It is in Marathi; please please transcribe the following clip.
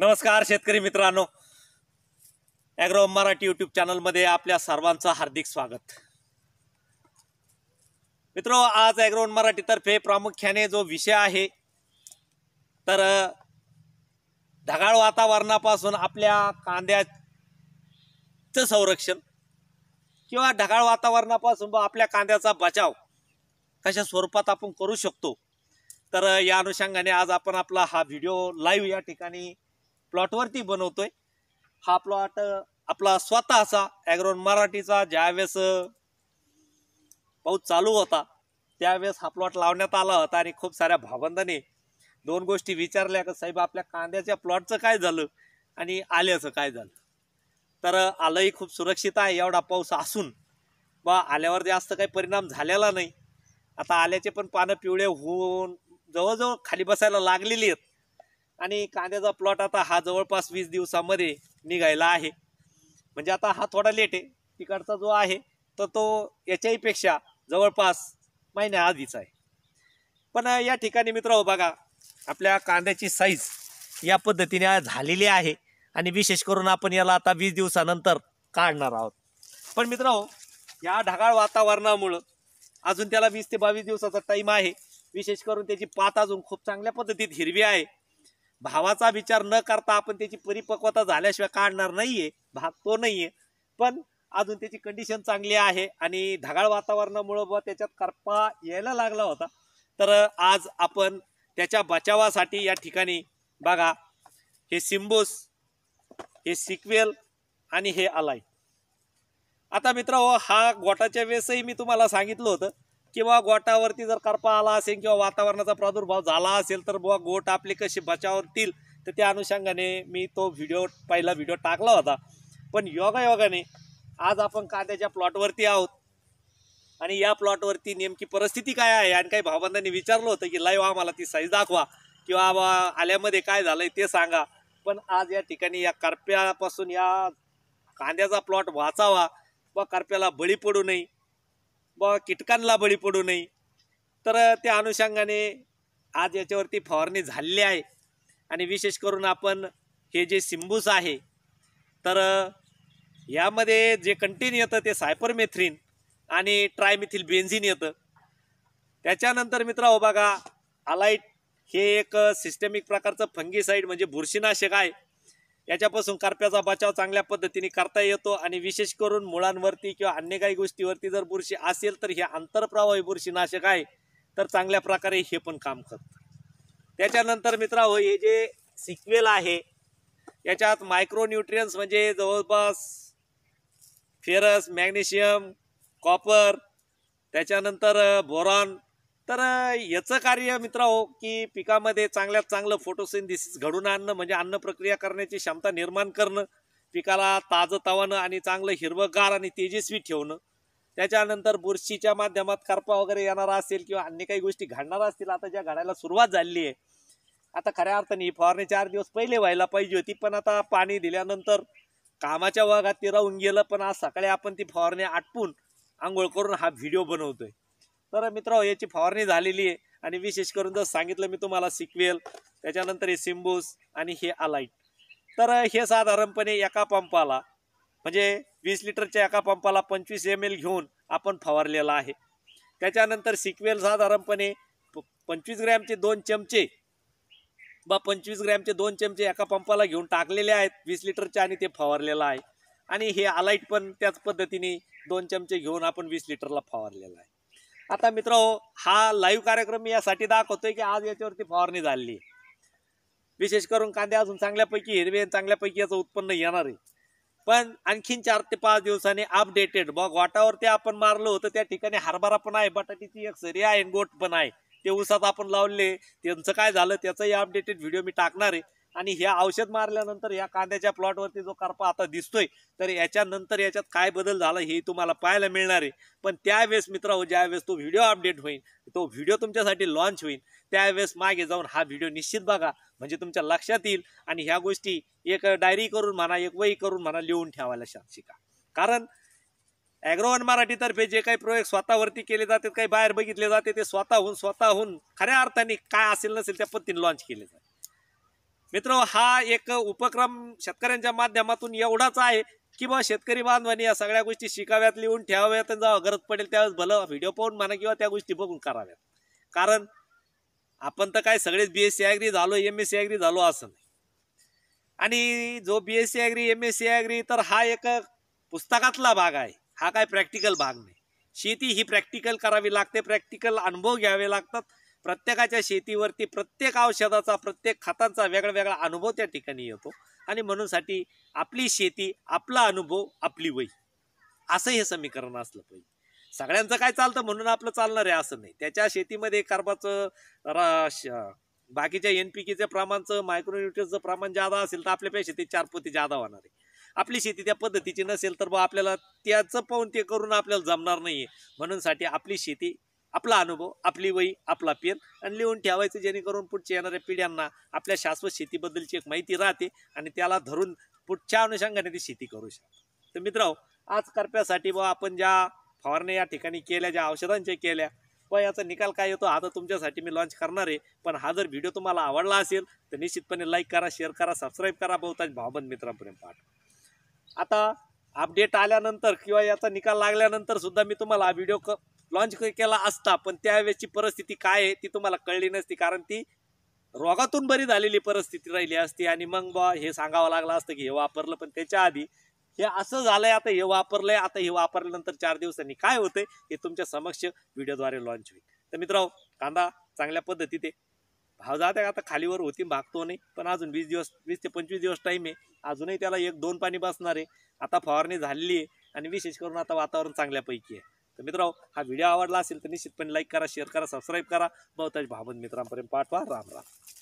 नमस्कार शेतकरी मित्रांनो ॲग्रो मराठी युट्यूब चॅनलमध्ये आपल्या सर्वांचं हार्दिक स्वागत मित्रो आज ॲग्रो मराठीतर्फे प्रामुख्याने जो विषय आहे तर ढगाळ वातावरणापासून आपल्या कांद्याचं संरक्षण किंवा ढगाळ वातावरणापासून आपल्या कांद्याचा बचाव कशा स्वरूपात आपण करू शकतो तर या अनुषंगाने आज आपण आपला हा व्हिडिओ लाईव्ह या ठिकाणी प्लॉटवरती बनवतोय हा प्लॉट आपला स्वतःचा ॲग्रॉन मराठीचा ज्यावेळेस पाऊस चालू होता त्यावेळेस हा प्लॉट लावण्यात आला होता आणि खूप साऱ्या भावंदाने दोन गोष्टी विचारल्या का साहेब आपल्या कांद्याच्या प्लॉटचं काय झालं आणि आल्याचं काय झालं तर आलंही खूप सुरक्षित आहे एवढा पाऊस असून बा आल्यावर जास्त काही परिणाम झालेला नाही आता आल्याचे पण पानं पिवळे होऊन जवळजवळ खाली बसायला लागलेली आहेत आणि कांद्याचा प्लॉट आता हा जवळपास वीस दिवसामध्ये निघायला आहे म्हणजे आता हा थोडा लेट आहे तिकडचा जो आहे तर तो याच्याहीपेक्षा जवळपास महिन्या आधीचा आहे पण या ठिकाणी मित्र बघा आपल्या कांद्याची साईज या पद्धतीने झालेली आहे आणि विशेष करून आपण याला आता वीस दिवसानंतर काढणार आहोत पण मित्र या ढगाळ वातावरणामुळं अजून त्याला वीस ते बावीस दिवसाचा टाईम आहे विशेष करून त्याची पात अजून खूप चांगल्या पद्धतीत हिरवी आहे भावाचा विचार न करता आपण त्याची परिपक्वता झाल्याशिवाय काढणार नाहीये भाग तो नाहीये पण अजून त्याची कंडिशन चांगली आहे आणि ढगाळ वातावरणामुळं व त्याच्यात करपा यायला लागला होता तर आज आपण त्याच्या बचावासाठी या ठिकाणी बघा हे सिंबोस हे सिक्वेल आणि हे अलाय आता मित्र हा गोटाच्या वेळेसही मी तुम्हाला सांगितलं होतं किंवा गोटावरती जर करपा आला असेल किंवा वातावरणाचा प्रादुर्भाव झाला असेल तर बुवा गोट आपले कसे बचावतील तर त्या अनुषंगाने मी तो व्हिडिओ पहिला व्हिडिओ टाकला होता पण योगायोगाने आज आपण कांद्याच्या प्लॉटवरती आहोत आणि या प्लॉटवरती नेमकी परिस्थिती काय आहे आणि काही भावंदांनी विचारलं होतं की लाईव्ह आम्हाला ती साईज दाखवा किंवा आल्यामध्ये काय झालंय ते सांगा पण आज या ठिकाणी या करप्यापासून या कांद्याचा प्लॉट वाचावा व करप्याला बळी पडू नये बाबा कीटकांना बळी पडू नये तर त्या अनुषंगाने आज याच्यावरती फवारणी झालेली आहे आणि विशेष करून आपण हे जे सिंबूस आहे तर यामध्ये जे कंटिन्यू येतं ते सायपरमेथ्रिन आणि ट्रायमिथिल बेन्झिन येतं त्याच्यानंतर मित्रा हो बघा अलाईट हे एक सिस्टेमिक प्रकारचं फंगीसाईड म्हणजे बुरशीनाशक आहे याच्यापासून करप्याचा बचाव चांगल्या पद्धतीने करता येतो आणि विशेष करून मुळांवरती किंवा अन्य काही गोष्टीवरती जर बुरशी असेल तर हे आंतरप्रवाही बुरशीनाशक आहे तर चांगल्या प्रकारे हे पण काम करतं त्याच्यानंतर मित्रांनो हे जे सिक्वेल आहे याच्यात मायक्रोन्यूट्रियन्स म्हणजे जवळपास फेरस मॅग्नेशियम कॉपर त्याच्यानंतर बोरॉन तर याचं कार्य मित्र हो, की पिकामध्ये चांगल्यात चांगलं फोटोसिंथिसिस घडून आणणं म्हणजे अन्न प्रक्रिया करण्याची क्षमता निर्माण करणं पिकाला तवानं आणि चांगलं हिरवगार आणि तेजस्वी ठेवणं त्याच्यानंतर बुरशीच्या माध्यमात करपा वगैरे येणारा असेल किंवा अन्य काही गोष्टी घडणार असतील आता ज्या घडायला सुरुवात झाली आहे आता खऱ्या अर्थाने ही फवारणी चार दिवस पहिले व्हायला पाहिजे होती पण आता पाणी दिल्यानंतर कामाच्या भागात ते राहून गेलं पण आज सकाळी आपण ती फवारणी आटपून आंघोळ करून हा व्हिडिओ बनवतोय तर मित्र याची फवारणी झालेली आहे आणि विशेष करून जर सांगितलं मी तुम्हाला सिक्वेल त्याच्यानंतर हे सिंबूस आणि हे अलाईट तर हे साधारणपणे एका पंपाला म्हणजे वीस लिटरच्या एका पंपाला पंचवीस एम एल घेऊन आपण फवारलेला आहे त्याच्यानंतर सिक्वेल साधारणपणे पंचवीस ग्रॅमचे दोन चमचे बा पंचवीस ग्रॅमचे दोन चमचे एका पंपाला घेऊन टाकलेले आहेत वीस लिटरचे आणि ते फवारलेलं आहे आणि हे अलाईट पण त्याच पद्धतीने दोन चमचे घेऊन आपण वीस लिटरला फवारलेलं आहे आता मित्र हा लाईव्ह कार्यक्रम मी यासाठी दाखवतोय की आज याच्यावरती फवारणी झाली विशेष करून कांदे अजून चांगल्यापैकी हिरवे चांगल्यापैकी याचं उत्पन्न येणार आहे पण आणखीन चार ते पाच दिवसांनी अपडेटेड मग वाटावरती आपण मारलो तर त्या ठिकाणी हरभरा पण आहे बटाट्याची एक सरी आहे गोट पण आहे ते उसात आपण लावले त्यांचं काय झालं त्याचंही अपडेटेड व्हिडिओ मी टाकणार आहे आणि ह्या औषध मारल्यानंतर या कांद्याच्या प्लॉटवरती जो करपा आता दिसतोय तर याच्यानंतर याच्यात काय बदल झाला हे तुम्हाला पाहायला मिळणार आहे पण त्यावेळेस मित्र ज्यावेळेस तो व्हिडिओ अपडेट होईल तो व्हिडिओ तुमच्यासाठी लॉन्च होईल त्यावेळेस मागे जाऊन हा व्हिडिओ निश्चित बघा म्हणजे तुमच्या लक्षात येईल आणि ह्या गोष्टी एक डायरी करून म्हणा एक वही करून म्हणा लिहून ठेवायला शिका कारण ॲग्रोवन मराठीतर्फे जे काही प्रयोग स्वतःवरती केले जातात काही बाहेर बघितले जाते ते स्वतःहून स्वतःहून खऱ्या अर्थाने काय असेल नसेल त्या पद्धतीने लॉन्च केले जाते मित्र हा एक उपक्रम शेतकऱ्यांच्या माध्यमातून एवढाच आहे की बा शेतकरी बांधवानी या सगळ्या गोष्टी शिकाव्यात लिहून ठेवाव्यात जेव्हा गरज पडेल त्यावेळेस भलं व्हिडिओ पाहून म्हणा किंवा त्या गोष्टी बघून कराव्यात कारण आपण तर काय सगळेच बी एस सी ॲग्री झालो एम एस सी ॲग्री झालो असं नाही आणि जो B S C agri M S C agri तर हा एक पुस्तकातला भाग आहे हा काय प्रॅक्टिकल भाग नाही शेती ही प्रॅक्टिकल करावी लागते प्रॅक्टिकल अनुभव घ्यावे लागतात प्रत्येकाच्या शेतीवरती प्रत्येक औषधाचा प्रत्येक खतांचा वेगळा वेगळा अनुभव त्या ठिकाणी येतो आणि म्हणूनसाठी आपली शेती आपला अनुभव आपली वही असं हे समीकरण असलं पाहिजे सगळ्यांचं काय चालतं म्हणून आपलं चालणार आहे असं नाही त्याच्या शेतीमध्ये कार्बाचं बाकीच्या एन पी प्रमाणचं मायक्रोन्युट्रिचं प्रमाण जादा असेल तर आपल्यापेक्षा ते चार पोती जादा होणार आहे आपली शेती त्या पद्धतीची नसेल तर बा आपल्याला त्याचं पाहून ते करून आपल्याला जमणार नाही म्हणून साठी आपली शेती आपला अनुभव आपली वही आपला पेन आणि लिहून ठेवायचं जेणेकरून पुढच्या येणाऱ्या पिढ्यांना आपल्या शाश्वत शेतीबद्दलची एक माहिती राहते आणि त्याला धरून पुढच्या अनुषंगाने ती शेती करू शकते तर मित्रांनो आज करप्यासाठी व आपण ज्या फवारण्या या ठिकाणी केल्या ज्या औषधांच्या केल्या व याचा निकाल काय येतो आता तुमच्यासाठी मी लॉन्च करणार आहे पण हा जर व्हिडिओ तुम्हाला आवडला असेल तर निश्चितपणे लाईक करा शेअर करा सबस्क्राईब करा बहुतांश भावबंद मित्रांपर्यंत पाठ आता अपडेट आल्यानंतर किंवा याचा निकाल लागल्यानंतर सुद्धा मी तुम्हाला हा व्हिडिओ क लॉन्च केला असता पण त्यावेळेची परिस्थिती काय आहे ती तुम्हाला कळली नसती कारण ती रोगातून बरी झालेली परिस्थिती राहिली असती आणि मग बा हे सांगावं लागलं असतं की हे वापरलं पण त्याच्या आधी हे असं झालंय आता हे वापरलंय आता हे वापरल्यानंतर चार दिवसांनी काय होतंय हे तुमच्या समक्ष व्हिडिओद्वारे लॉन्च होईल तर मित्र कांदा चांगल्या पद्धतीने भाव जाते आता खालीवर होती भागतो नाही पण अजून वीस दिवस वीस ते पंचवीस दिवस टाईम आहे अजूनही त्याला एक दोन पाणी बसणार आहे आता फवारणी झालेली आहे आणि विशेष करून आता वातावरण चांगल्यापैकी आहे तर मित्रांनो हा व्हिडिओ आवडला असेल तर निश्चितपणे लाईक करा शेअर करा सबस्क्राईब करा बहुतांश भावन मित्रांपर्यंत पाठवा राम राम